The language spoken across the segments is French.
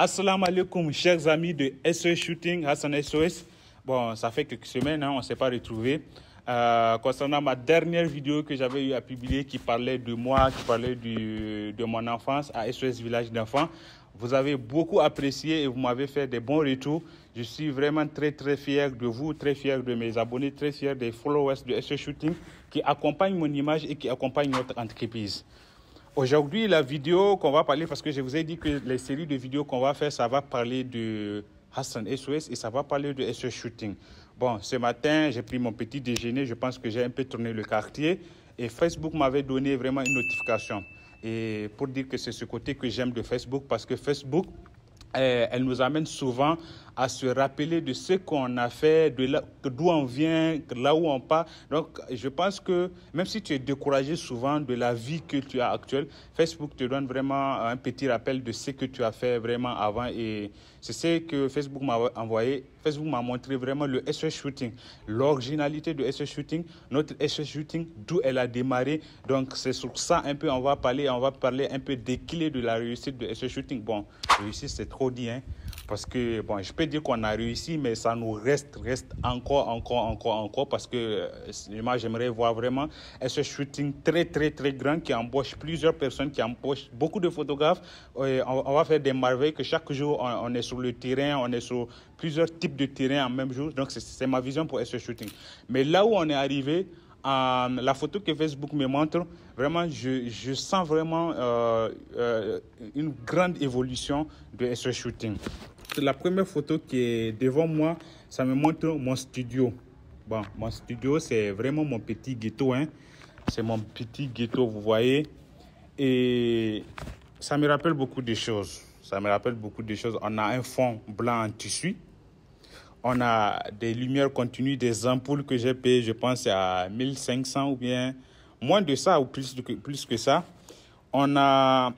Assalamu alaikum, chers amis de SOS Shooting, Hassan SOS. Bon, ça fait quelques semaines, hein, on ne s'est pas retrouvés. Euh, concernant ma dernière vidéo que j'avais eu à publier qui parlait de moi, qui parlait de mon enfance à SOS Village d'enfants, vous avez beaucoup apprécié et vous m'avez fait des bons retours. Je suis vraiment très très fier de vous, très fier de mes abonnés, très fier des followers de SOS Shooting qui accompagnent mon image et qui accompagnent notre entreprise. Aujourd'hui, la vidéo qu'on va parler, parce que je vous ai dit que les séries de vidéos qu'on va faire, ça va parler de Hassan SOS et ça va parler de SOS Shooting. Bon, ce matin, j'ai pris mon petit déjeuner. Je pense que j'ai un peu tourné le quartier et Facebook m'avait donné vraiment une notification. Et pour dire que c'est ce côté que j'aime de Facebook parce que Facebook, elle, euh, elle nous amène souvent à se rappeler de ce qu'on a fait, d'où on vient, là où on part. Donc, je pense que même si tu es découragé souvent de la vie que tu as actuelle, Facebook te donne vraiment un petit rappel de ce que tu as fait vraiment avant. Et c'est ce que Facebook m'a envoyé. Facebook m'a montré vraiment le SS Shooting, l'originalité de SS Shooting, notre SS Shooting, d'où elle a démarré. Donc, c'est sur ça un peu, on va parler, on va parler un peu des clés de la réussite de SS Shooting. Bon, réussite, c'est trop dit, hein. Parce que, bon, je peux dire qu'on a réussi, mais ça nous reste, reste encore, encore, encore, encore, parce que euh, moi, j'aimerais voir vraiment ce shooting très, très, très grand qui embauche plusieurs personnes, qui embauche beaucoup de photographes. on, va faire des merveilles que chaque jour, on, est sur le terrain, on est sur plusieurs types de terrain en même jour. Donc, c'est ma vision pour ce shooting. Mais là où on est arrivé, euh, la photo que Facebook me montre, vraiment, je, sens vraiment euh, une grande évolution de ce shooting la première photo qui est devant moi, ça me montre mon studio. Bon, mon studio, c'est vraiment mon petit ghetto. Hein. C'est mon petit ghetto, vous voyez. Et ça me rappelle beaucoup de choses. Ça me rappelle beaucoup de choses. On a un fond blanc en tissu. On a des lumières continues, des ampoules que j'ai payées, je pense, à 1500 ou bien moins de ça ou plus, plus que ça. On a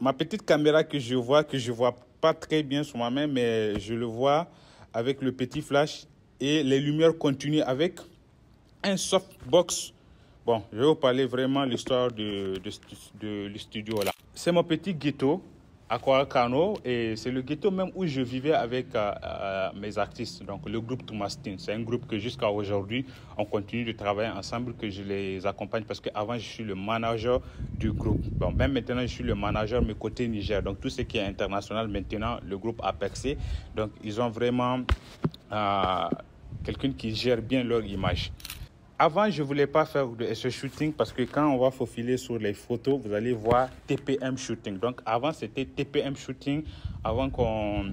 ma petite caméra que je vois, que je vois pas très bien sur ma main, mais je le vois avec le petit flash et les lumières continuent avec un softbox. Bon, je vais vous parler vraiment l'histoire de, de, de le studio là. C'est mon petit ghetto à Kano, et c'est le ghetto même où je vivais avec euh, euh, mes artistes, donc le groupe Tumastin, C'est un groupe que jusqu'à aujourd'hui, on continue de travailler ensemble, que je les accompagne parce qu'avant, je suis le manager du groupe. Bon, même maintenant, je suis le manager, mais côté Niger. Donc tout ce qui est international, maintenant, le groupe a percé. Donc ils ont vraiment euh, quelqu'un qui gère bien leur image. Avant, je ne voulais pas faire de, ce shooting parce que quand on va faufiler sur les photos, vous allez voir TPM shooting. Donc avant, c'était TPM shooting avant qu'on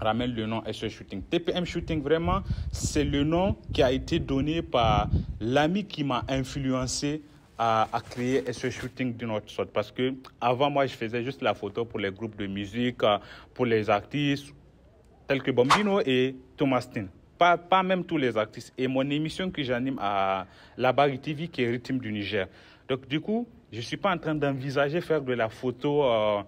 ramène le nom SE Shooting. TPM Shooting, vraiment, c'est le nom qui a été donné par l'ami qui m'a influencé à, créer SE Shooting d'une autre sorte. Parce que avant, moi, je faisais juste la photo pour les groupes de musique, euh, pour les artistes, tels que Bombino et Thomas Tin. Pas, même tous les artistes. Et mon émission que j'anime à la Barry TV, qui est Rythme du Niger. Donc, du coup, je ne suis pas en train d'envisager faire de la photo, euh,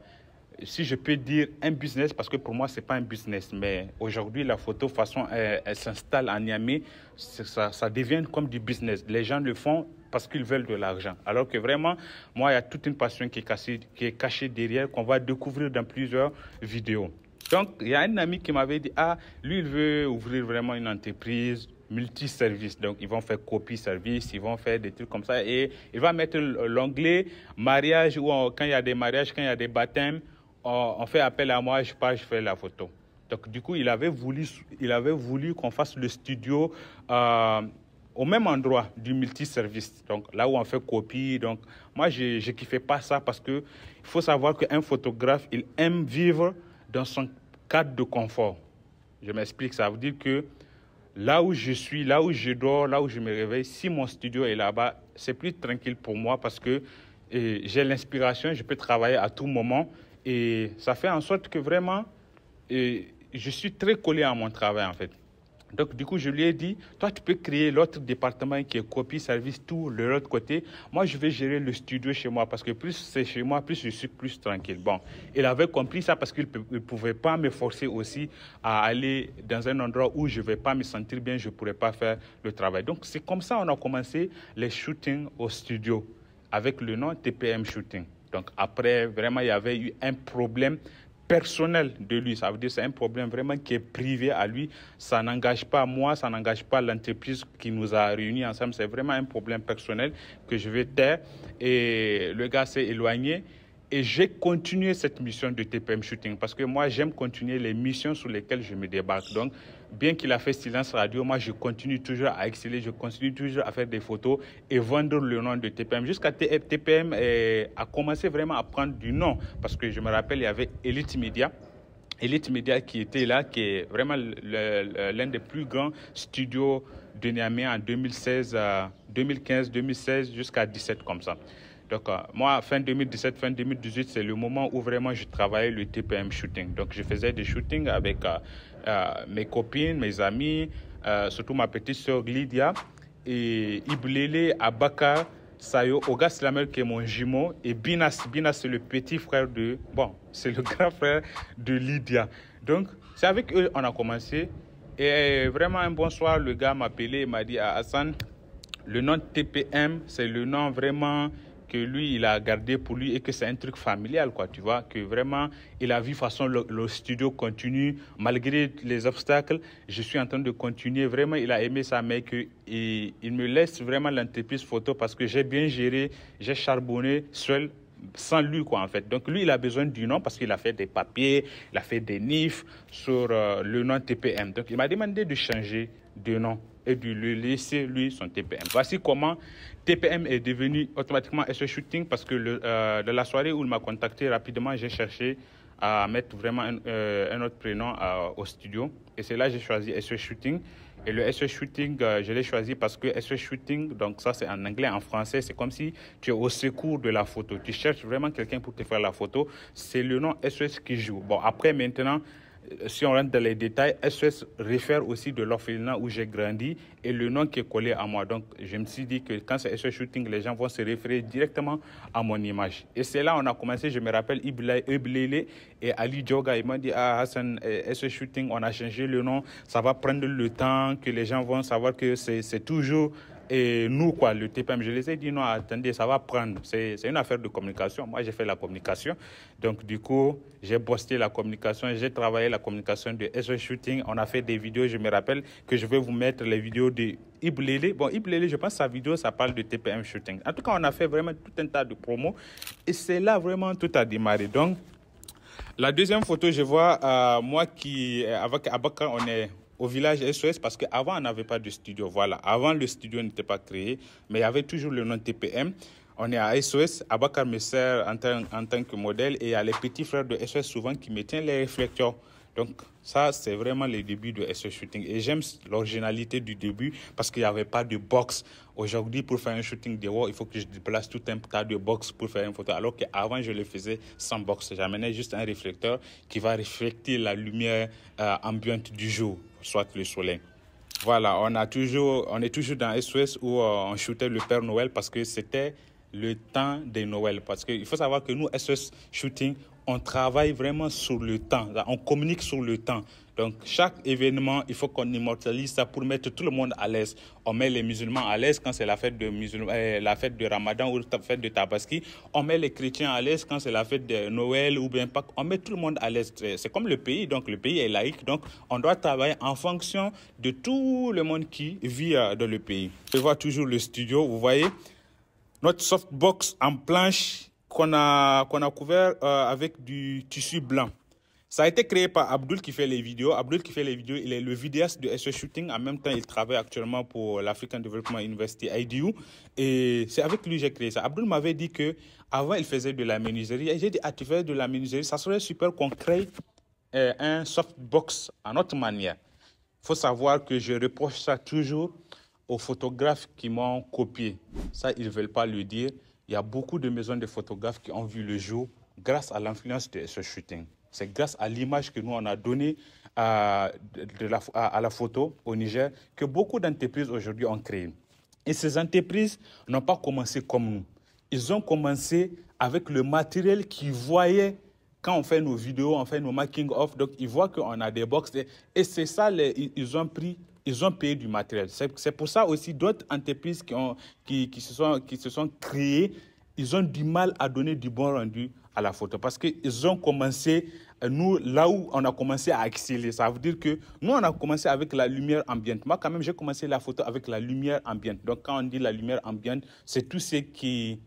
si je peux dire, un business, parce que pour moi, ce n'est pas un business. Mais aujourd'hui, la photo, façon, euh, elle, s'installe à Niamey, ça, devient comme du business. Les gens le font parce qu'ils veulent de l'argent. Alors que vraiment, moi, il y a toute une passion qui qui est cachée derrière, qu'on va découvrir dans plusieurs vidéos. Donc, il y a un ami qui m'avait dit, ah, lui, il veut ouvrir vraiment une entreprise multi-service. Donc, ils vont faire copie-service, ils vont faire des trucs comme ça. Et il va mettre l'onglet mariage ou quand il y a des mariages, quand il y a des baptêmes, on, fait appel à moi, je pars, je fais la photo. Donc, du coup, il avait voulu, il avait voulu qu'on fasse le studio euh, au même endroit du multi-service. Donc, là où on fait copie. Donc, moi, je ne kiffais pas ça parce qu'il faut savoir qu'un photographe, il aime vivre dans son cadre de confort. Je m'explique, ça veut dire que là où je suis, là où je dors, là où je me réveille, si mon studio est là-bas, c'est plus tranquille pour moi parce que eh, j'ai l'inspiration, je peux travailler à tout moment. Et ça fait en sorte que vraiment, eh, je suis très collé à mon travail en fait. Donc, du coup, je lui ai dit, toi, tu peux créer l'autre département qui est copie, service, tout, de l'autre côté. Moi, je vais gérer le studio chez moi parce que plus c'est chez moi, plus je suis plus tranquille. Bon, il avait compris ça parce qu'il ne pouvait pas me forcer aussi à aller dans un endroit où je ne vais pas me sentir bien, je ne pourrais pas faire le travail. Donc, c'est comme ça on a commencé les shootings au studio avec le nom TPM Shooting. Donc, après, vraiment, il y avait eu un problème personnel de lui. Ça veut dire c'est un problème vraiment qui est privé à lui. Ça n'engage pas moi, ça n'engage pas l'entreprise qui nous a réunis ensemble. C'est vraiment un problème personnel que je vais taire. Et le gars s'est éloigné. Et j'ai continué cette mission de TPM Shooting parce que moi, j'aime continuer les missions sur lesquelles je me débarque. Donc, bien qu'il a fait silence radio, moi je continue toujours à exceller, je continue toujours à faire des photos et vendre le nom de TPM. Jusqu'à TPM eh, eh, a commencé vraiment à prendre du nom parce que je me rappelle, il y avait Elite Media. Elite Media qui était là, qui est vraiment l'un des plus grands studios de Niamey en 2016, 2015, 2016 jusqu'à 2017 comme ça. Donc, euh, moi, fin 2017, fin 2018, c'est le moment où vraiment je travaillais le TPM shooting. Donc, je faisais des shootings avec euh, euh, mes copines, mes amis, euh, surtout ma petite sœur Lydia et Iblele Abaka Sayo Oga Slamel qui est mon jumeau et Binas Binas c'est le petit frère de bon c'est le grand frère de Lydia donc c'est avec eux on a commencé et vraiment un bonsoir, le gars m'a appelé il m'a dit à ah, Hassan le nom TPM c'est le nom vraiment que lui, il a gardé pour lui et que c'est un truc familial, quoi, tu vois, que vraiment, il a vu façon, le, studio continue, malgré les obstacles, je suis en train de continuer, vraiment, il a aimé ça, mais que, il me laisse vraiment l'entreprise photo parce que j'ai bien géré, j'ai charbonné seul sans lui, quoi, en fait. Donc, lui, il a besoin du nom parce qu'il a fait des papiers, il a fait des nifs sur euh, le nom TPM. Donc, il m'a demandé de changer de nom et de lui laisser, lui, son TPM. Voici comment TPM est devenu automatiquement SE Shooting parce que le, euh, de la soirée où il m'a contacté rapidement, j'ai cherché à mettre vraiment un, euh, un autre prénom au studio. Et c'est là que j'ai choisi SE Shooting. Et le SS Shooting, euh, je l'ai choisi parce que SS Shooting, donc ça c'est en anglais, en français, c'est comme si tu es au secours de la photo. Tu cherches vraiment quelqu'un pour te faire la photo. C'est le nom SS qui joue. Bon, après maintenant, euh, si on rentre dans les détails, SOS réfère aussi de l'orphelinat où j'ai grandi et le nom qui est collé à moi. Donc, je me suis dit que quand c'est SOS Shooting, les gens vont se référer directement à mon image. Et c'est là on a commencé, je me rappelle, Iblele et Ali Djoga. Ils m'ont dit, ah Hassan, SOS euh, Shooting, on a changé le nom, ça va prendre le temps, que les gens vont savoir que c'est toujours et nous, quoi, le TPM, je les ai dit non, attendez, ça va prendre. C'est une affaire de communication. Moi, j'ai fait la communication. Donc, du coup, j'ai posté la communication, j'ai travaillé la communication de SO Shooting. On a fait des vidéos, je me rappelle que je vais vous mettre les vidéos de Iblele. Bon, Iblele, je pense que sa vidéo, ça parle de TPM Shooting. En tout cas, on a fait vraiment tout un tas de promos. Et c'est là vraiment tout a démarré. Donc, la deuxième photo, je vois euh, moi qui, euh, avec Abaka, on est au village SOS parce qu'avant, on n'avait pas de studio. Voilà, avant, le studio n'était pas créé, mais il y avait toujours le nom TPM. On est à SOS, Abakar me sert en, tant que modèle et il y a les petits frères de SOS souvent qui me les réflecteurs. Donc, ça, c'est vraiment le début de SOS Shooting. Et j'aime l'originalité du début parce qu'il n'y avait pas de box. Aujourd'hui, pour faire un shooting roi, il faut que je déplace tout un tas de box pour faire une photo. Alors qu'avant, je le faisais sans box. J'amenais juste un réflecteur qui va réfléchir la lumière euh, ambiante du jour soit le soleil. Voilà, on, a toujours, on est toujours dans SOS où euh, on shootait le Père Noël parce que c'était le temps de Noël. Parce qu'il faut savoir que nous, SOS Shooting, on travaille vraiment sur le temps. On communique sur le temps. Donc chaque événement, il faut qu'on immortalise ça pour mettre tout le monde à l'aise. On met les musulmans à l'aise quand c'est la fête de euh, la fête de Ramadan ou la fête de Tabaski. On met les chrétiens à l'aise quand c'est la fête de Noël ou bien Pâques. On met tout le monde à l'aise. C'est comme le pays, donc le pays est laïque, donc on doit travailler en fonction de tout le monde qui vit euh, dans le pays. Je vois toujours le studio, vous voyez notre softbox en planche qu'on a qu'on a couvert euh, avec du tissu blanc. Ça a été créé par Abdul qui fait les vidéos. Abdul qui fait les vidéos, il est le vidéaste de SS Shooting. En même temps, il travaille actuellement pour l'African Development University IDU. Et c'est avec lui que j'ai créé ça. Abdul m'avait dit que avant il faisait de la menuiserie. Et j'ai dit, ah, tu fais de la menuiserie, ça serait super qu'on crée euh, un softbox à notre manière. Il faut savoir que je reproche ça toujours aux photographes qui m'ont copié. Ça, ils ne veulent pas le dire. Il y a beaucoup de maisons de photographes qui ont vu le jour grâce à l'influence de S.Shooting. Shooting. C'est grâce à l'image que nous on a donnée euh, à, la, à, la photo au Niger que beaucoup d'entreprises aujourd'hui ont créé. Et ces entreprises n'ont pas commencé comme nous. Ils ont commencé avec le matériel qu'ils voyaient quand on fait nos vidéos, on fait nos making off. Donc, ils voient qu'on a des boxes. Et, c'est ça, ils ont pris ils ont payé du matériel. C'est pour ça aussi d'autres entreprises qui, ont, qui, se sont, qui se sont créées, ils ont du mal à donner du bon rendu à la photo parce qu'ils ont commencé euh, nous, là où on a commencé à accélérer, ça veut dire que nous, on a commencé avec la lumière ambiante. Moi, quand même, j'ai commencé la photo avec la lumière ambiante. Donc, quand on dit la lumière ambiante, c'est tout ce qui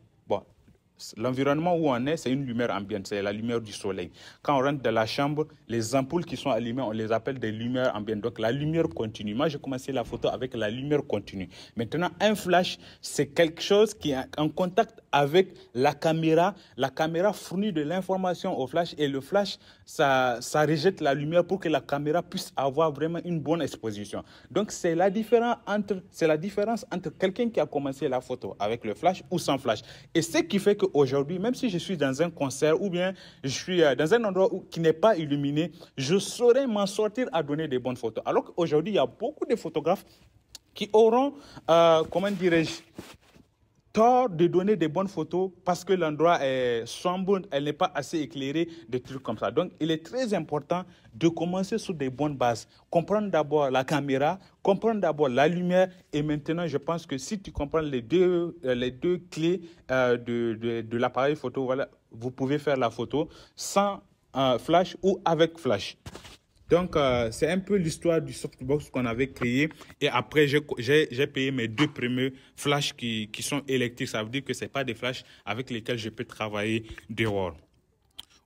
L'environnement où on est, c'est une lumière ambiante, c'est la lumière du soleil. Quand on rentre dans la chambre, les ampoules qui sont allumées, on les appelle des lumières ambiantes. Donc la lumière continue. Moi, j'ai commencé la photo avec la lumière continue. Maintenant, un flash, c'est quelque chose qui est en contact avec la caméra. La caméra fournit de l'information au flash et le flash, ça, ça rejette la lumière pour que la caméra puisse avoir vraiment une bonne exposition. Donc c'est la différence entre, c'est la différence entre quelqu'un qui a commencé la photo avec le flash ou sans flash. Et ce qui fait que aujourd'hui, même si je suis dans un concert ou bien je suis euh, dans un endroit qui n'est pas illuminé, je saurais m'en sortir à donner des bonnes photos. Alors qu'aujourd'hui, il y a beaucoup de photographes qui auront, euh, comment dirais-je, de donner des bonnes photos parce que l'endroit est sombre, elle n'est pas assez éclairée, des trucs comme ça. Donc, il est très important de commencer sur des bonnes bases. Comprendre d'abord la caméra, comprendre d'abord la lumière. Et maintenant, je pense que si tu comprends les deux, euh, les deux clés euh, de, de, l'appareil photo, voilà, vous pouvez faire la photo sans euh, flash ou avec flash. Donc, euh, c'est un peu l'histoire du softbox qu'on avait créé. Et après, j'ai payé mes deux premiers flashs qui, sont électriques. Ça veut dire que ce pas des flashs avec lesquels je peux travailler dehors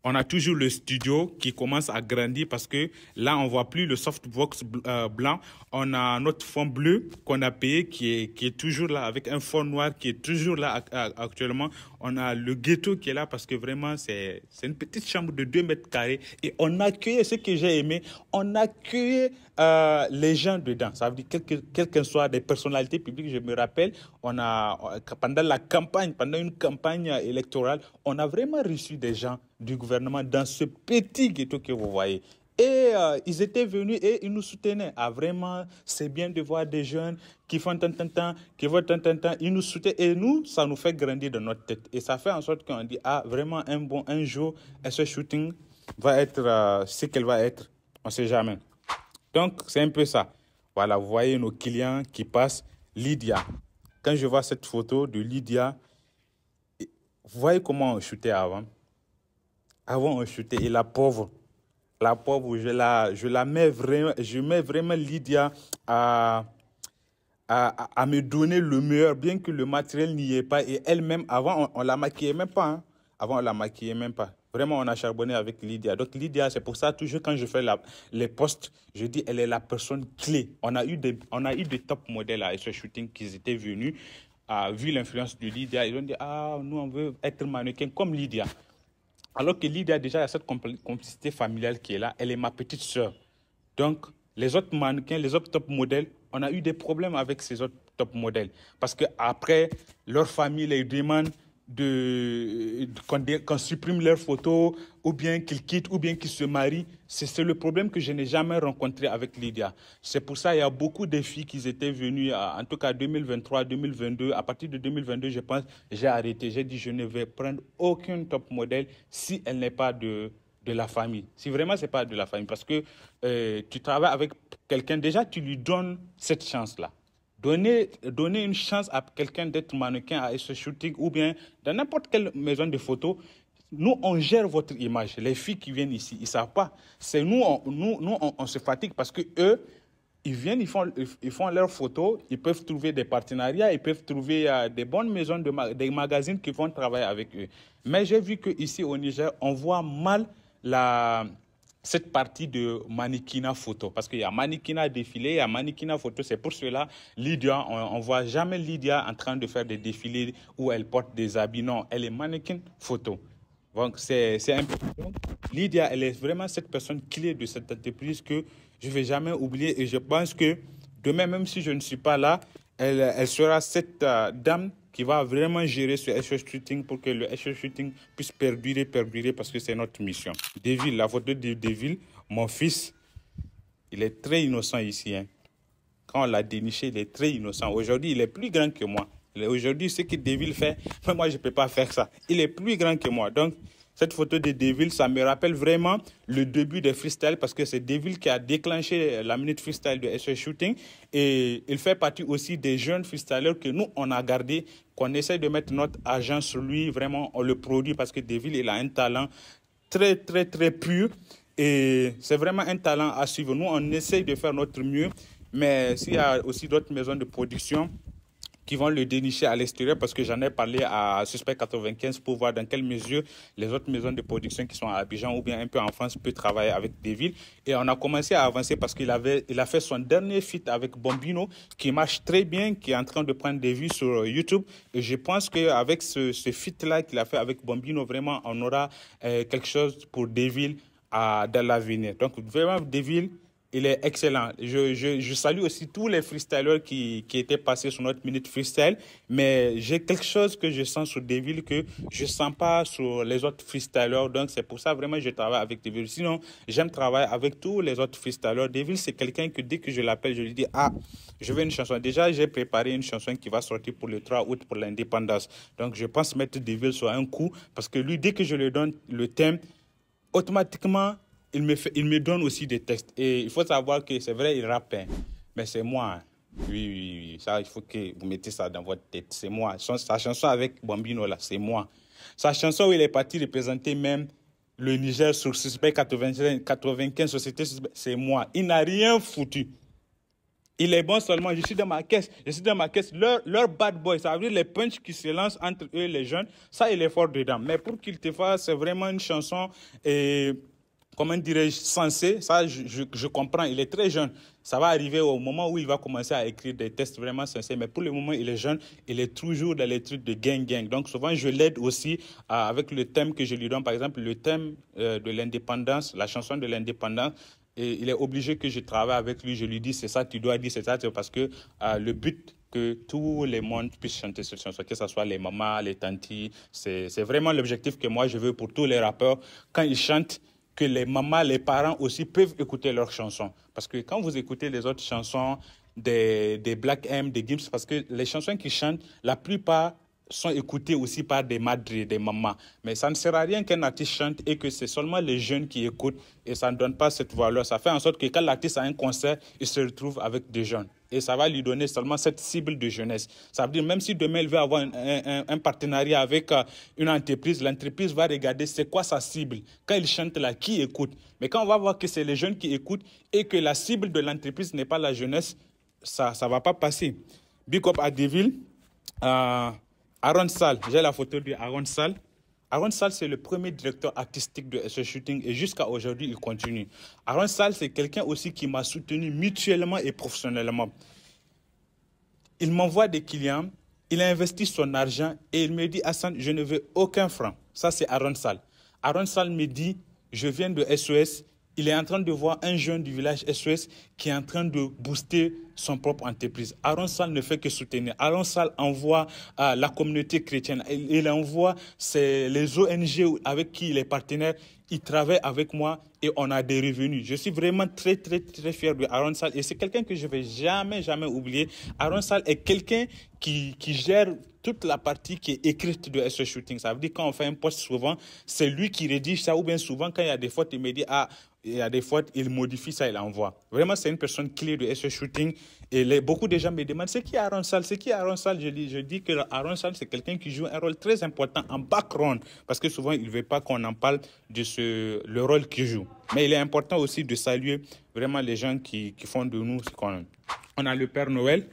on a toujours le studio qui commence à grandir parce que là, on voit plus le softbox euh, blanc. On a notre fond bleu qu'on a payé qui est, qui est toujours là avec un fond noir qui est toujours là euh, actuellement on a le ghetto qui est là parce que vraiment, c'est une petite chambre de 2 mètres carrés. Et on accueillait, ce que j'ai aimé, on accueillait euh, les gens dedans. Ça veut dire, quelles que, soient des personnalités publiques, je me rappelle, on a, pendant la campagne, pendant une campagne électorale, on a vraiment reçu des gens du gouvernement dans ce petit ghetto que vous voyez. Et euh, ils étaient venus et ils nous soutenaient. Ah, vraiment, c'est bien de voir des jeunes qui font tant, tant, tant, qui font tant, tant, tant. Ils nous soutenaient. Et nous, ça nous fait grandir dans notre tête. Et ça fait en sorte qu'on dit, ah, vraiment, un bon, un jour, ce shooting va être euh, ce qu'elle va être. On ne sait jamais. Donc, c'est un peu ça. Voilà, vous voyez nos clients qui passent. Lydia. Quand je vois cette photo de Lydia, vous voyez comment on shootait avant. Avant, on shootait. Et la pauvre la pauvre, je la, je la mets vraiment, je mets vraiment Lydia à, à, à me donner le meilleur, bien que le matériel n'y est pas. Et elle-même, avant, on, ne la maquillait même pas. Hein. Avant, on la maquillait même pas. Vraiment, on a charbonné avec Lydia. Donc, Lydia, c'est pour ça, toujours quand je fais la, les postes, je dis, elle est la personne clé. On a eu des, on a eu des top modèles à ce shooting qui étaient venus. à vu l'influence de Lydia, ils ont dit, ah, nous, on veut être mannequin comme Lydia. Alors que Lydia, déjà, il y a cette complicité familiale qui est là. Elle est ma petite sœur. Donc, les autres mannequins, les autres top modèles, on a eu des problèmes avec ces autres top modèles. Parce que après leur famille les demande qu'on supprime leurs photos, ou bien qu'ils quittent, ou bien qu'ils se marient. C'est le problème que je n'ai jamais rencontré avec Lydia. C'est pour ça qu'il y a beaucoup de filles qui étaient venues, en tout cas 2023, 2022. À partir de 2022, je pense, j'ai arrêté. J'ai dit, je ne vais prendre aucun top modèle si elle n'est pas de, de la famille. Si vraiment c'est pas de la famille, parce que euh, tu travailles avec quelqu'un, déjà tu lui donnes cette chance-là. Donner, une chance à quelqu'un d'être mannequin à ce shooting ou bien dans n'importe quelle maison de photo. nous, on gère votre image. Les filles qui viennent ici, ils ne savent pas. C'est nous, on, nous, on, se fatigue parce que eux, ils viennent, ils font, leurs photos, ils peuvent trouver des partenariats, ils peuvent trouver euh, des bonnes maisons, de des magazines qui vont travailler avec eux. Mais j'ai vu qu'ici au Niger, on voit mal la, cette partie de mannequinat photo. Parce qu'il y a mannequinat défilé, il y a mannequinat photo. C'est pour cela, Lydia, on ne voit jamais Lydia en train de faire des défilés où elle porte des habits. Non, elle est mannequin photo. Donc, c'est un peu... Lydia, elle est vraiment cette personne clé de cette entreprise que je ne vais jamais oublier. Et je pense que demain, même si je ne suis pas là, elle, elle sera cette euh, dame qui va vraiment gérer ce SH shooting pour que le SH shooting puisse perdurer, perdurer parce que c'est notre mission. Deville, la photo de Deville, mon fils, il est très innocent ici. Hein. Quand on l'a déniché, il est très innocent. Aujourd'hui, il est plus grand que moi. Aujourd'hui, ce que Deville fait, moi, je ne peux pas faire ça. Il est plus grand que moi. Donc, cette photo de Deville, ça me rappelle vraiment le début des freestyle parce que c'est Deville qui a déclenché la minute freestyle de SH Shooting et il fait partie aussi des jeunes freestylers que nous, on a gardé, qu'on essaie de mettre notre argent sur lui, vraiment, on le produit parce que Deville, il a un talent très, très, très pur et c'est vraiment un talent à suivre. Nous, on essaie de faire notre mieux, mais s'il y a aussi d'autres maisons de production, qui vont le dénicher à l'extérieur parce que j'en ai parlé à Suspect 95 pour voir dans quelle mesure les autres maisons de production qui sont à Abidjan ou bien un peu en France peuvent travailler avec Deville. Et on a commencé à avancer parce qu'il avait, il a fait son dernier fit avec Bombino qui marche très bien, qui est en train de prendre des vues sur YouTube. Et je pense qu'avec ce, ce feat-là qu'il a fait avec Bombino, vraiment, on aura euh, quelque chose pour Deville dans l'avenir. Donc vraiment, Deville il est excellent. Je, je, salue aussi tous les freestylers qui, qui étaient passés sur notre minute freestyle, mais j'ai quelque chose que je sens sur Deville que je sens pas sur les autres freestylers. Donc, c'est pour ça vraiment que je travaille avec Deville. Sinon, j'aime travailler avec tous les autres freestylers. Deville, c'est quelqu'un que dès que je l'appelle, je lui dis Ah, je veux une chanson. Déjà, j'ai préparé une chanson qui va sortir pour le 3 août pour l'indépendance. Donc, je pense mettre Deville sur un coup parce que lui, dès que je lui donne le thème, automatiquement, il me, fait, il me donne aussi des textes. Et il faut savoir que c'est vrai, il rappe, hein. mais c'est moi. Hein. Oui, oui, oui, ça, il faut que vous mettez ça dans votre tête. C'est moi. sa chanson avec Bambino, là, c'est moi. Sa chanson où il est parti représenter même le Niger sur suspect 95, 95 société c'est moi. Il n'a rien foutu. Il est bon seulement, je suis dans ma caisse, je suis dans ma caisse. Leur, leur bad boy, ça veut dire les punchs qui se lancent entre eux et les jeunes, ça, il est fort dedans. Mais pour qu'il te fasse c'est vraiment une chanson et comment dirais-je, sensé. Ça, je, je, comprends. Il est très jeune. Ça va arriver au moment où il va commencer à écrire des tests vraiment sensés. Mais pour le moment, il est jeune. Il est toujours dans les trucs de gang-gang. Donc, souvent, je l'aide aussi euh, avec le thème que je lui donne. Par exemple, le thème euh, de l'indépendance, la chanson de l'indépendance. Et il est obligé que je travaille avec lui. Je lui dis, c'est ça, tu dois dire, c'est ça, parce que euh, le but que tout le monde puisse chanter cette chanson, que ce soit les mamans, les tantis. C'est vraiment l'objectif que moi je veux pour tous les rappeurs. Quand ils chantent, que les mamans, les parents aussi peuvent écouter leurs chansons. Parce que quand vous écoutez les autres chansons des, des Black M, des Gims, parce que les chansons qu'ils chantent, la plupart sont écoutés aussi par des madres, des mamans. Mais ça ne sert à rien qu'un artiste chante et que c'est seulement les jeunes qui écoutent et ça ne donne pas cette valeur. Ça fait en sorte que quand l'artiste a un concert, il se retrouve avec des jeunes. Et ça va lui donner seulement cette cible de jeunesse. Ça veut dire, même si demain il veut avoir un, partenariat avec euh, une entreprise, l'entreprise va regarder c'est quoi sa cible. Quand il chante là, qui écoute Mais quand on va voir que c'est les jeunes qui écoutent et que la cible de l'entreprise n'est pas la jeunesse, ça ne va pas passer. Big Up à Deville. Euh, Aaron Sall, j'ai la photo de Aaron Sal. Aaron Sall, c'est le premier directeur artistique de SOS shooting et jusqu'à aujourd'hui, il continue. Aaron Sall, c'est quelqu'un aussi qui m'a soutenu mutuellement et professionnellement. Il m'envoie des clients, il a investi son argent et il me dit Hassan, je ne veux aucun franc. Ça, c'est Aaron Sal. Aaron Sall me dit Je viens de SOS, il est en train de voir un jeune du village SOS qui est en train de booster son propre entreprise. Aaron Sal ne fait que soutenir. Aaron Sal envoie à euh, la communauté chrétienne. Il, envoie envoie les ONG avec qui il est partenaire. Il travaille avec moi et on a des revenus. Je suis vraiment très, très, très fier de Aaron Sal. Et c'est quelqu'un que je ne vais jamais, jamais oublier. Aaron Sal est quelqu'un qui, gère toute la partie qui est écrite de SOS Shooting. Ça veut dire quand on fait un poste, souvent, c'est lui qui rédige ça ou bien souvent quand il y a des fautes, il me dit, ah, il y a des fois, il modifie ça, il envoie. Vraiment, c'est une personne clé de ce shooting. Et beaucoup de gens me demandent, c'est qui Aaron Sall C'est qui Aaron Sall je dis, je dis que Aaron Sall, c'est quelqu'un qui joue un rôle très important en background. Parce que souvent, il ne veut pas qu'on en parle de ce, le rôle qu'il joue. Mais il est important aussi de saluer vraiment les gens qui, qui font de nous ce qu'on a. On a le Père Noël.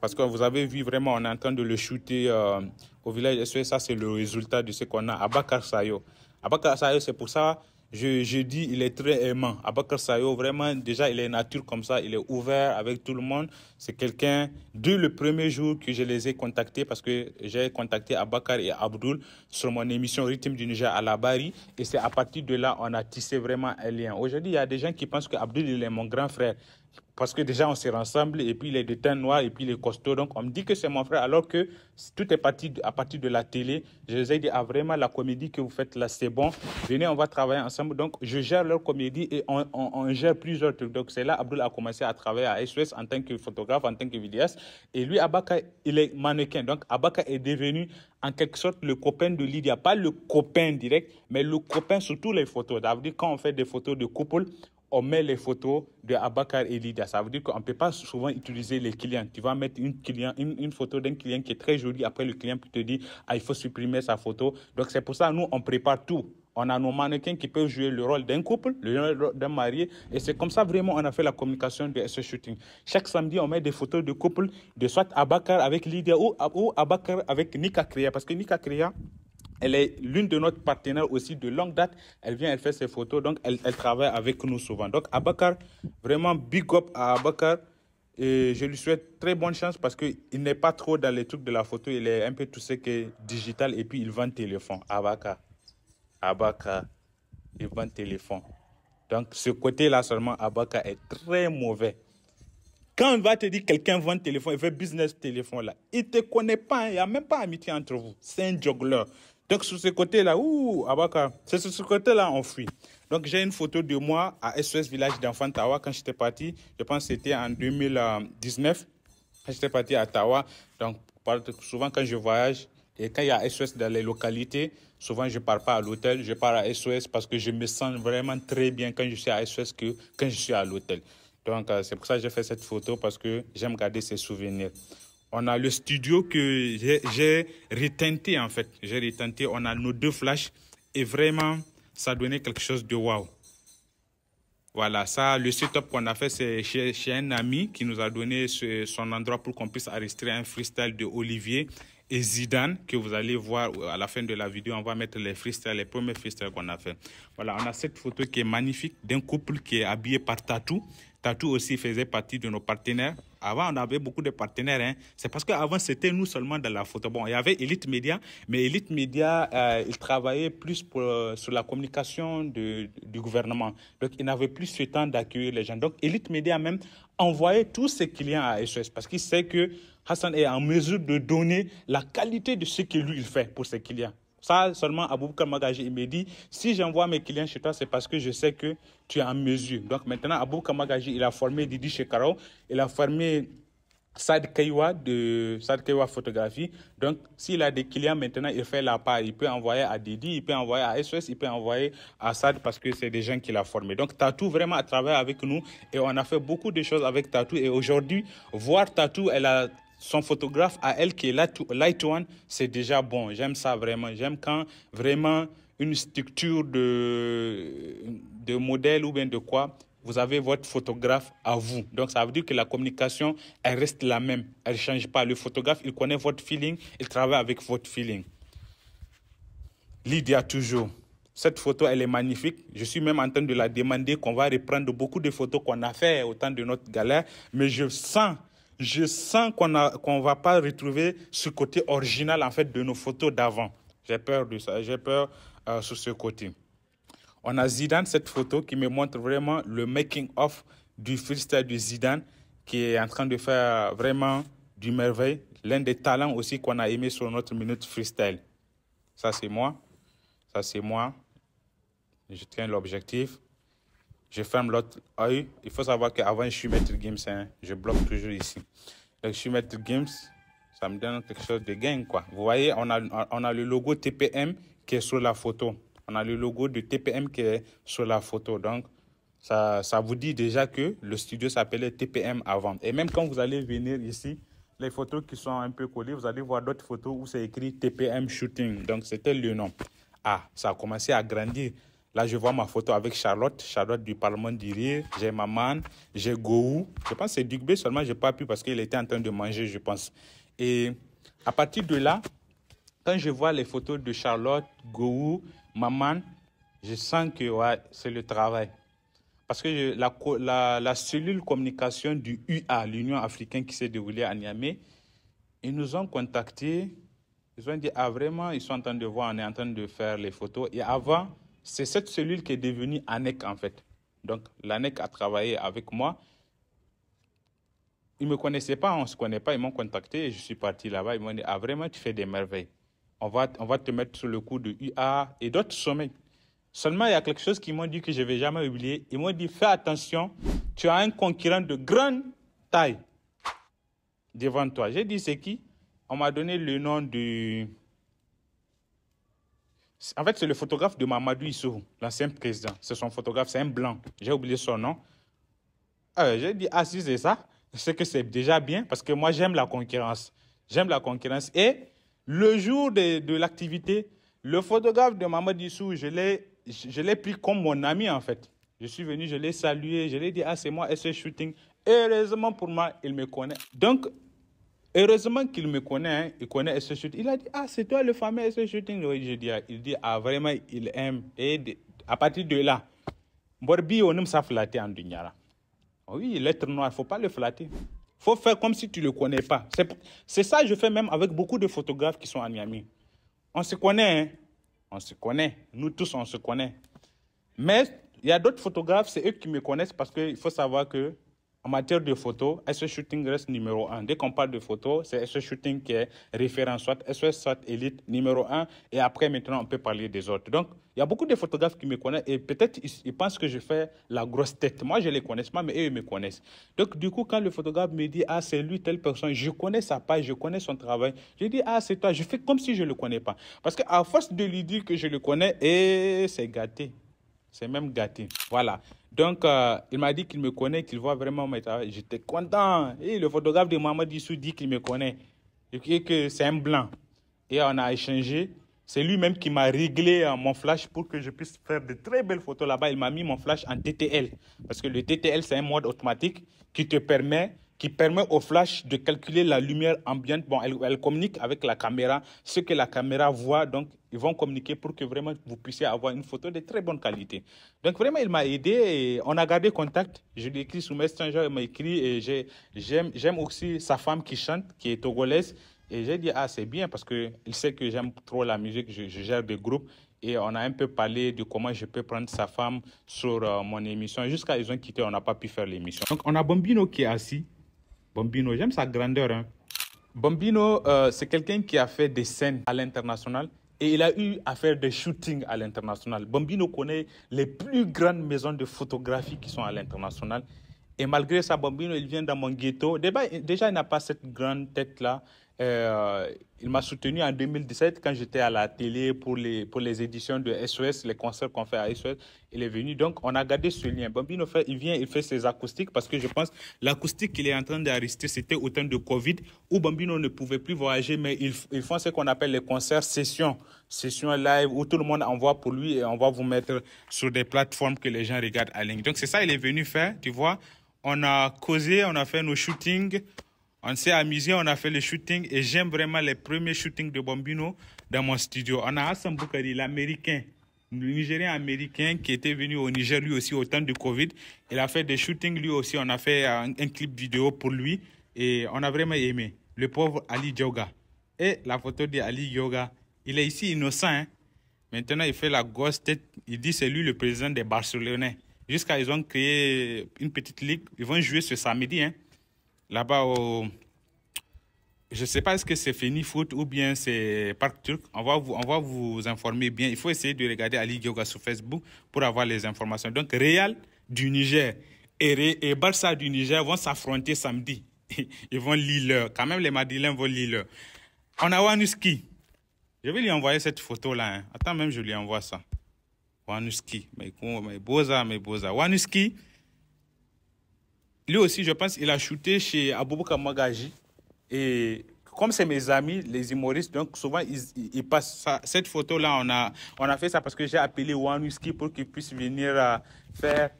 Parce que vous avez vu vraiment, on est en train de le shooter euh, au village Et Ça, c'est le résultat de ce qu'on a. Bakar Sayo. Bakar Sayo, c'est pour ça je, dis, il est très aimant. Abakar Sayo, vraiment, déjà, il est nature comme ça, il est ouvert avec tout le monde. C'est quelqu'un, dès le premier jour que je les ai contactés, parce que j'ai contacté Abakar et Abdul sur mon émission Rythme du Niger à la Bari, et c'est à partir de là, on a tissé vraiment un lien. Aujourd'hui, il y a des gens qui pensent que il est mon grand frère parce que déjà on s'est ensemble et puis il est de teint noir et puis il est costaud. Donc on me dit que c'est mon frère alors que tout est parti à partir de la télé. Je les ai dit, ah vraiment la comédie que vous faites là c'est bon. Venez, on va travailler ensemble. Donc je gère leur comédie et on, gère plusieurs trucs. Donc c'est là Abdul a commencé à travailler à SOS en tant que photographe, en tant que vidéaste. Et lui, Abaka, il est mannequin. Donc Abaka est devenu en quelque sorte le copain de Lydia. Pas le copain direct, mais le copain sur toutes les photos. Ça quand on fait des photos de couple, on met les photos de Abakar et Lydia. Ça veut dire qu'on ne peut pas souvent utiliser les clients. Tu vas mettre une, client, une, photo d'un client qui est très joli, Après, le client te dit, ah, il faut supprimer sa photo. Donc, c'est pour ça, nous, on prépare tout. On a nos mannequins qui peuvent jouer le rôle d'un couple, le rôle d'un marié. Et c'est comme ça, vraiment, on a fait la communication de ce shooting. Chaque samedi, on met des photos de couple, de soit Abakar avec Lydia ou, ou Abakar avec Nika Kriya. Parce que Nika Kriya, elle est l'une de nos partenaires aussi de longue date. Elle vient, elle fait ses photos, donc elle, travaille avec nous souvent. Donc Abakar, vraiment big up à Abakar. Et je lui souhaite très bonne chance parce qu'il n'est pas trop dans les trucs de la photo. Il est un peu tout ce qui est digital et puis il vend téléphone. Abakar. Abakar. Il vend téléphone. Donc ce côté-là seulement, Abakar est très mauvais. Quand on va te dire quelqu'un vend téléphone, il fait business téléphone là, il ne te connaît pas, hein. il n'y a même pas amitié entre vous. C'est un jongleur. Donc, sur ce côté-là, ouh, Abaka, c'est sur ce côté-là on fuit. Donc, j'ai une photo de moi à SOS Village d'enfants Tawa quand j'étais parti. Je pense que c'était en 2019. quand J'étais parti à Tawa. Donc, souvent quand je voyage et quand il y a SOS dans les localités, souvent je ne pars pas à l'hôtel, je pars à SOS parce que je me sens vraiment très bien quand je suis à SOS que quand je suis à l'hôtel. Donc, euh, c'est pour ça que j'ai fait cette photo parce que j'aime garder ces souvenirs on a le studio que j'ai retenté en fait. J'ai retenté, on a nos deux flashs et vraiment, ça donnait quelque chose de waouh. Voilà, ça, le setup qu'on a fait, c'est chez, un ami qui nous a donné son endroit pour qu'on puisse enregistrer un freestyle de Olivier et Zidane que vous allez voir à la fin de la vidéo. On va mettre les freestyles, les premiers freestyles qu'on a fait. Voilà, on a cette photo qui est magnifique d'un couple qui est habillé par tatou. Tatou aussi faisait partie de nos partenaires. Avant, on avait beaucoup de partenaires. Hein. C'est parce qu'avant, c'était nous seulement dans la photo. Bon, il y avait Elite Média, mais Elite Média, euh, il travaillait plus pour, euh, sur la communication de, du gouvernement. Donc, il n'avait plus ce temps d'accueillir les gens. Donc, Elite Média même envoyait tous ses clients à SOS parce qu'il sait que Hassan est en mesure de donner la qualité de ce qu'il lui, il fait pour ses clients. Ça, seulement Aboubakar Magaji, il me dit, si j'envoie mes clients chez toi, c'est parce que je sais que tu es en mesure. Donc maintenant, Aboubakar Magaji, il a formé Didi caro il a formé Sad Kaywa de Sad Kaywa Photographie. Donc, s'il a des clients maintenant, il fait la part. Il peut envoyer à Didi, il peut envoyer à SOS, il peut envoyer à Sad parce que c'est des gens qu'il a formés. Donc, Tatou vraiment a travaillé avec nous et on a fait beaucoup de choses avec Tatou. Et aujourd'hui, voir Tatou, elle a son photographe à elle qui est Light One, c'est déjà bon. J'aime ça vraiment. J'aime quand vraiment une structure de, de modèle ou bien de quoi, vous avez votre photographe à vous. Donc ça veut dire que la communication, elle reste la même. Elle ne change pas. Le photographe, il connaît votre feeling, il travaille avec votre feeling. Lydia toujours. Cette photo, elle est magnifique. Je suis même en train de la demander qu'on va reprendre beaucoup de photos qu'on a fait au temps de notre galère. Mais je sens je sens qu'on ne va pas retrouver ce côté original en fait de nos photos d'avant. J'ai peur de ça, j'ai peur euh, sur ce côté. On a Zidane, cette photo qui me montre vraiment le making-of du freestyle de Zidane qui est en train de faire vraiment du merveille. L'un des talents aussi qu'on a aimé sur notre minute freestyle. Ça, c'est moi. Ça, c'est moi. Je tiens l'objectif je ferme l'autre Il faut savoir qu'avant, je suis maître games, hein. je bloque toujours ici. Donc, je suis maître games, ça me donne quelque chose de gain, quoi. Vous voyez, on a, on a le logo TPM qui est sur la photo. On a le logo de TPM qui est sur la photo. Donc, ça, ça vous dit déjà que le studio s'appelait TPM avant. Et même quand vous allez venir ici, les photos qui sont un peu collées, vous allez voir d'autres photos où c'est écrit TPM Shooting. Donc, c'était le nom. Ah, ça a commencé à grandir. Là, je vois ma photo avec Charlotte, Charlotte du Parlement du Rire. J'ai Maman, j'ai Gohou. Je pense que c'est Dugbe, seulement, je n'ai pas pu parce qu'il était en train de manger, je pense. Et à partir de là, quand je vois les photos de Charlotte, Gohou, Maman, je sens que c'est le travail. Parce que la, la, cellule communication du UA, l'Union africaine qui s'est déroulée à Niamey, ils nous ont contactés. Ils ont dit, ah vraiment, ils sont en train de voir, on est en train de faire les photos. Et avant, c'est cette cellule qui est devenue ANEC en fait. Donc l'ANEC a travaillé avec moi. Ils ne me connaissaient pas, on ne se connaît pas, ils m'ont contacté et je suis parti là-bas. Ils m'ont dit Ah, vraiment, tu fais des merveilles. On va, on va te mettre sur le coup de UA et d'autres sommets. Seulement, il y a quelque chose qu'ils m'ont dit que je ne vais jamais oublier. Ils m'ont dit Fais attention, tu as un concurrent de grande taille devant toi. J'ai dit C'est qui On m'a donné le nom du. De en fait, c'est le photographe de Mamadou Issou, l'ancien président. C'est son photographe, c'est un blanc. J'ai oublié son nom. Ah j'ai dit, ah, si c'est ça, c'est que c'est déjà bien parce que moi, j'aime la concurrence. J'aime la concurrence. Et le jour de, l'activité, le photographe de Mamadou Issou, je l'ai pris comme mon ami, en fait. Je suis venu, je l'ai salué, je l'ai dit, ah, c'est moi, et ce shooting. heureusement pour moi, il me connaît. Donc, Heureusement qu'il me connaît, hein. il connaît ce shooting. Il a dit, ah, c'est toi le fameux ce shooting. Oui, je il dit, ah, vraiment, il aime. Et à partir de là, Borbi, on aime ça flatter en Dunyara. Oui, l'être noir, faut pas le flatter. faut faire comme si tu le connais pas. C'est ça que je fais même avec beaucoup de photographes qui sont à Miami. On se connaît, hein? on se connaît. Nous tous, on se connaît. Mais il y a d'autres photographes, c'est eux qui me connaissent parce qu'il faut savoir que en matière de photos, SOS Shooting reste numéro un. Dès qu'on parle de photos, c'est SOS Shooting qui est référence, soit SOS soit Elite numéro un. Et après, maintenant, on peut parler des autres. Donc, il y a beaucoup de photographes qui me connaissent et peut-être ils pensent que je fais la grosse tête. Moi, je les connais pas, mais eux, ils me connaissent. Donc, du coup, quand le photographe me dit, ah, c'est lui, telle personne, je connais sa page, je connais son travail, je dis, ah, c'est toi, je fais comme si je ne le connais pas. Parce qu'à force de lui dire que je le connais, et eh, c'est gâté. C'est même gâté. Voilà. Donc, euh, il m'a dit qu'il me connaît, qu'il voit vraiment mes travaux. J'étais content. Et le photographe de Mohamed Issou dit qu'il me connaît. Et que c'est un blanc. Et on a échangé. C'est lui-même qui m'a réglé euh, mon flash pour que je puisse faire de très belles photos là-bas. Il m'a mis mon flash en TTL. Parce que le TTL, c'est un mode automatique qui te permet qui permet au flash de calculer la lumière ambiante. Bon, elle, communique avec la caméra, ce que la caméra voit, donc ils vont communiquer pour que vraiment vous puissiez avoir une photo de très bonne qualité. Donc vraiment, il m'a aidé et on a gardé contact. Je lui ai écrit sous Messenger, il m'a écrit et j'aime aussi sa femme qui chante, qui est togolaise. Et j'ai dit, ah, c'est bien parce qu'il sait que j'aime trop la musique, je, gère des groupes et on a un peu parlé de comment je peux prendre sa femme sur euh, mon émission. Jusqu'à ils ont quitté, on n'a pas pu faire l'émission. Donc on a Bambino qui est assis, Bambino, j'aime sa grandeur. Hein. Bambino, euh, c'est quelqu'un qui a fait des scènes à l'international et il a eu à faire des shootings à l'international. Bambino connaît les plus grandes maisons de photographie qui sont à l'international. Et malgré ça, Bambino, il vient dans mon ghetto. déjà il n'a pas cette grande tête-là, euh, il m'a soutenu en 2017 quand j'étais à la télé pour les, pour les éditions de SOS, les concerts qu'on fait à SOS. Il est venu. Donc, on a gardé ce lien. Bambino, fait, il vient, il fait ses acoustiques parce que je pense l'acoustique qu'il est en train d'arrêter, c'était au temps de Covid où Bambino ne pouvait plus voyager, mais ils, ils font ce qu'on appelle les concerts sessions, sessions live où tout le monde envoie pour lui et on va vous mettre sur des plateformes que les gens regardent en ligne. Donc, c'est ça, il est venu faire, tu vois. On a causé, on a fait nos shootings, on s'est amusé, on a fait le shooting et j'aime vraiment les premiers shootings de Bambino dans mon studio. On a Hassan Boukari, l'américain, le Nigérien américain qui était venu au Niger lui aussi au temps du Covid. Il a fait des shootings lui aussi. On a fait euh, un, clip vidéo pour lui et on a vraiment aimé. Le pauvre Ali Yoga Et la photo d'Ali Yoga, il est ici innocent. Hein. Maintenant, il fait la grosse tête. Il dit c'est lui le président des Barcelonais. Jusqu'à ils ont créé une petite ligue. Ils vont jouer ce samedi. Hein? là-bas je ne sais pas est-ce que c'est fini Foot ou bien c'est Parc Turc. On va, vous, on va vous informer bien. Il faut essayer de regarder Ali Yoga sur Facebook pour avoir les informations. Donc, Real du Niger et, et Barça du Niger vont s'affronter samedi. Ils vont Lille. Quand même, les Madeleines vont Lille. On a Wanuski. Je vais lui envoyer cette photo-là. Hein. Attends, même, je lui envoie ça. Wanuski. Mais, mais Boza, mais Boza. Wanuski. Lui aussi, je pense, il a shooté chez Abubuka Magaji. Et comme c'est mes amis, les humoristes, donc souvent, ils, passent Cette photo-là, on a, on a fait ça parce que j'ai appelé Wanuski pour qu'il puisse venir euh, faire.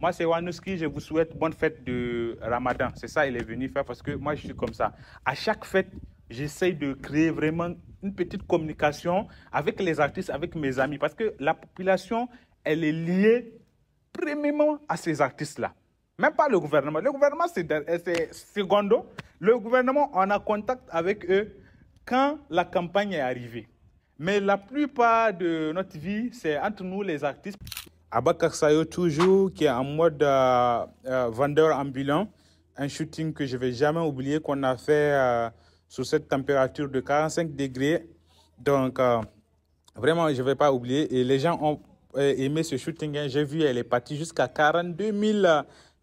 Moi, c'est Wanuski, je vous souhaite bonne fête de Ramadan. C'est ça, il est venu faire parce que moi, je suis comme ça. À chaque fête, j'essaye de créer vraiment une petite communication avec les artistes, avec mes amis, parce que la population, elle est liée premièrement à ces artistes-là. Même pas le gouvernement. Le gouvernement, c'est euh, secondo. Le gouvernement, on a contact avec eux quand la campagne est arrivée. Mais la plupart de notre vie, c'est entre nous les artistes. Abakar Sayo, toujours, qui est en mode euh, euh, vendeur ambulant. Un shooting que je ne vais jamais oublier qu'on a fait sous cette température de 45 degrés. Donc, vraiment, je ne vais pas oublier. Et les gens ont aimé ce shooting. Hein. J'ai vu, elle est partie jusqu'à 42 000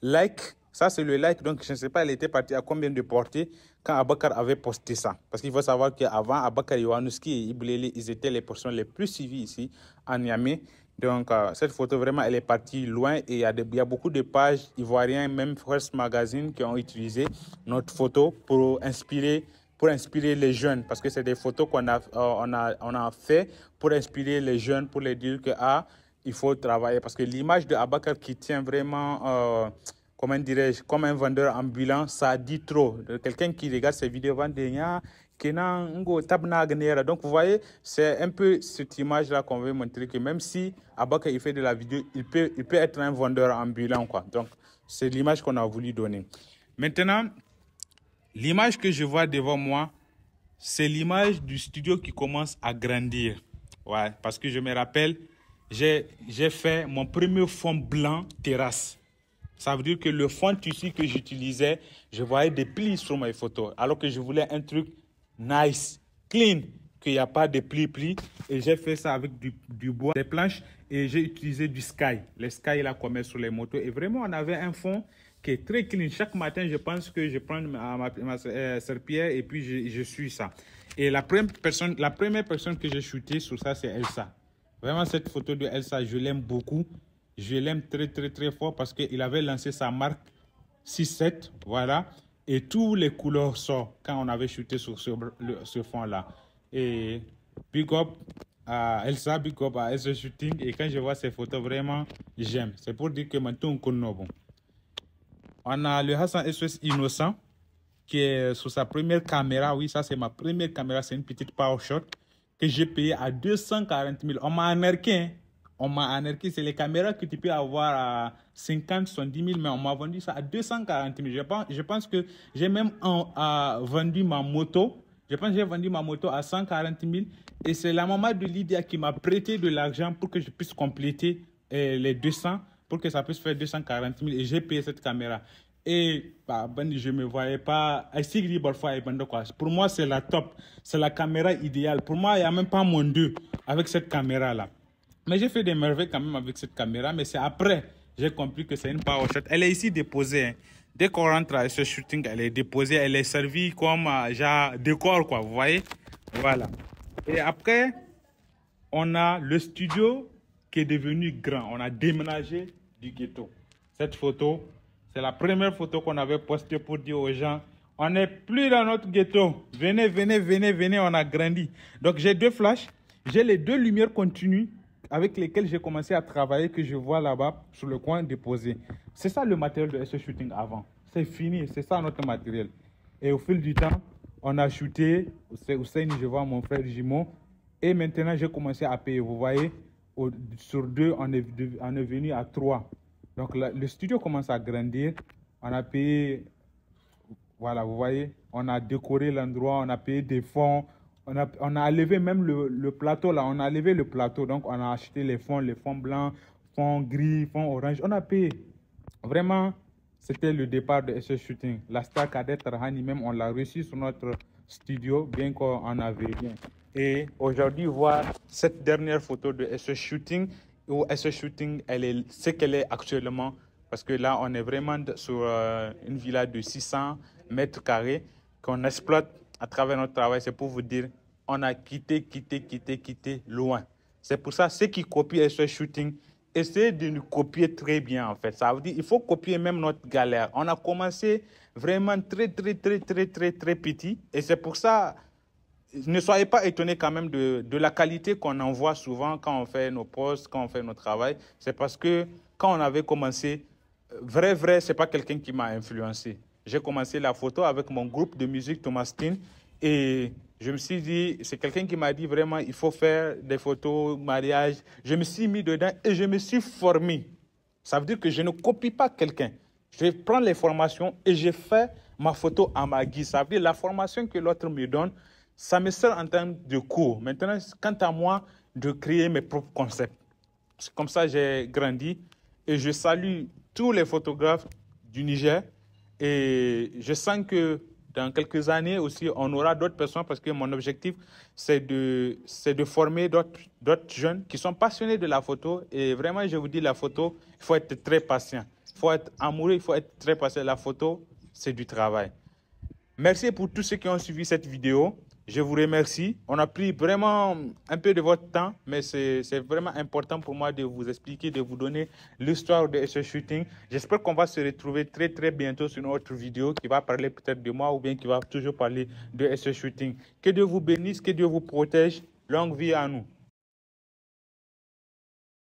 like, ça c'est le like, donc je ne sais pas, elle était partie à combien de portée quand Abakar avait posté ça. Parce qu'il faut savoir qu'avant, Abakar Iwanuski et Iblele, ils étaient les personnes les plus suivies ici, à Niamey. Donc, euh, cette photo, vraiment, elle est partie loin et il y, a beaucoup de pages ivoiriennes, même First Magazine, qui ont utilisé notre photo pour inspirer, pour inspirer les jeunes. Parce que c'est des photos qu'on a, faites euh, on a, on a fait pour inspirer les jeunes, pour les dire que, ah, il faut travailler. Parce que l'image de Abakar qui tient vraiment, euh, comment dirais-je, comme un vendeur ambulant, ça dit trop. Quelqu'un qui regarde ses vidéos vendéens, ah, donc vous voyez, c'est un peu cette image-là qu'on veut montrer que même si Abaka il fait de la vidéo, il peut, il peut être un vendeur ambulant. Quoi. Donc c'est l'image qu'on a voulu donner. Maintenant, l'image que je vois devant moi, c'est l'image du studio qui commence à grandir. Ouais, parce que je me rappelle, j'ai fait mon premier fond blanc terrasse. Ça veut dire que le fond tissu que j'utilisais, je voyais des plis sur mes photos, alors que je voulais un truc nice, clean, qu'il n'y a pas de plis-plis. Et j'ai fait ça avec du, bois, des planches, et j'ai utilisé du sky. Le sky, là, qu'on met sur les motos. Et vraiment, on avait un fond qui est très clean. Chaque matin, je pense que je prends ma, euh, serpillère et puis je, suis ça. Et la première personne, la première personne que j'ai shooté sur ça, c'est Elsa. Vraiment, cette photo de Elsa, je l'aime beaucoup. Je l'aime très, très, très fort parce qu'il avait lancé sa marque 6-7. Voilà. Et tous les couleurs sortent quand on avait shooté sur ce, fond-là. Et big up à Elsa, big up à Elsa Shooting. Et quand je vois ces photos, vraiment, j'aime. C'est pour dire que maintenant, on connaît bon. On a le Hassan SOS Innocent qui est sur sa première caméra. Oui, ça, c'est ma première caméra. C'est une petite power shot. Et j'ai payé à 240 000. On m'a américain. On m'a anarqué. C'est les caméras que tu peux avoir à 50, 70 000, mais on m'a vendu ça à 240 000. Je pense, que j'ai même vendu ma moto. Je pense que j'ai vendu ma moto à 140 000. Et c'est la maman de Lydia qui m'a prêté de l'argent pour que je puisse compléter euh, les 200, pour que ça puisse faire 240 000. Et j'ai payé cette caméra et bah, ben, je me voyais pas. Pour moi, c'est la top. C'est la caméra idéale. Pour moi, il n'y a même pas mon deux avec cette caméra-là. Mais j'ai fait des merveilles quand même avec cette caméra. Mais c'est après, j'ai compris que c'est une power shot. Elle est ici déposée. Hein. Dès qu'on rentre à ce shooting, elle est déposée. Elle est servie comme euh, décor, quoi. Vous voyez Voilà. Et après, on a le studio qui est devenu grand. On a déménagé du ghetto. Cette photo, c'est la première photo qu'on avait postée pour dire aux gens, on n'est plus dans notre ghetto. Venez, venez, venez, venez, on a grandi. Donc j'ai deux flashs, j'ai les deux lumières continues avec lesquelles j'ai commencé à travailler que je vois là-bas sur le coin déposé. C'est ça le matériel de ce shooting avant. C'est fini, c'est ça notre matériel. Et au fil du temps, on a shooté, Hussein, je vois mon frère Jimon, et maintenant j'ai commencé à payer. Vous voyez, sur deux, on est venu à trois. Donc le studio commence à grandir. On a payé, voilà, vous voyez, on a décoré l'endroit, on a payé des fonds, on a, on a levé même le, plateau là, on a levé le plateau. Donc on a acheté les fonds, les fonds blancs, fonds gris, fonds orange. On a payé. Vraiment, c'était le départ de ce shooting. La star cadette Rahani, même, on l'a reçu sur notre studio, bien qu'on en avait rien. Et aujourd'hui, voir cette dernière photo de ce shooting où est-ce shooting elle est, ce qu'elle est actuellement Parce que là, on est vraiment sur euh, une villa de 600 mètres carrés qu'on exploite à travers notre travail. C'est pour vous dire, on a quitté, quitté, quitté, quitté loin. C'est pour ça, ceux qui copient ce shooting, essayez de nous copier très bien, en fait. Ça veut dire, il faut copier même notre galère. On a commencé vraiment très, très, très, très, très, très petit. Et c'est pour ça, ne soyez pas étonnés quand même de, de la qualité qu'on envoie souvent quand on fait nos postes, quand on fait notre travail. C'est parce que quand on avait commencé, vrai, vrai, c'est pas quelqu'un qui m'a influencé. J'ai commencé la photo avec mon groupe de musique Thomas Thin et je me suis dit, c'est quelqu'un qui m'a dit vraiment, il faut faire des photos, mariage. Je me suis mis dedans et je me suis formé. Ça veut dire que je ne copie pas quelqu'un. Je prends les formations et je fais ma photo à ma guise. Ça veut dire la formation que l'autre me donne, ça me sert en termes de cours. Maintenant, quant à moi, de créer mes propres concepts. C'est comme ça que j'ai grandi et je salue tous les photographes du Niger et je sens que dans quelques années aussi, on aura d'autres personnes parce que mon objectif, c'est de, c'est de former d'autres, d'autres jeunes qui sont passionnés de la photo. Et vraiment, je vous dis, la photo, il faut être très patient. Il faut être amoureux, il faut être très patient. La photo, c'est du travail. Merci pour tous ceux qui ont suivi cette vidéo. Je vous remercie. On a pris vraiment un peu de votre temps, mais c'est vraiment important pour moi de vous expliquer, de vous donner l'histoire de ce shooting. J'espère qu'on va se retrouver très très bientôt sur une autre vidéo qui va parler peut-être de moi ou bien qui va toujours parler de ce shooting. Que Dieu vous bénisse, que Dieu vous protège. Longue vie à nous.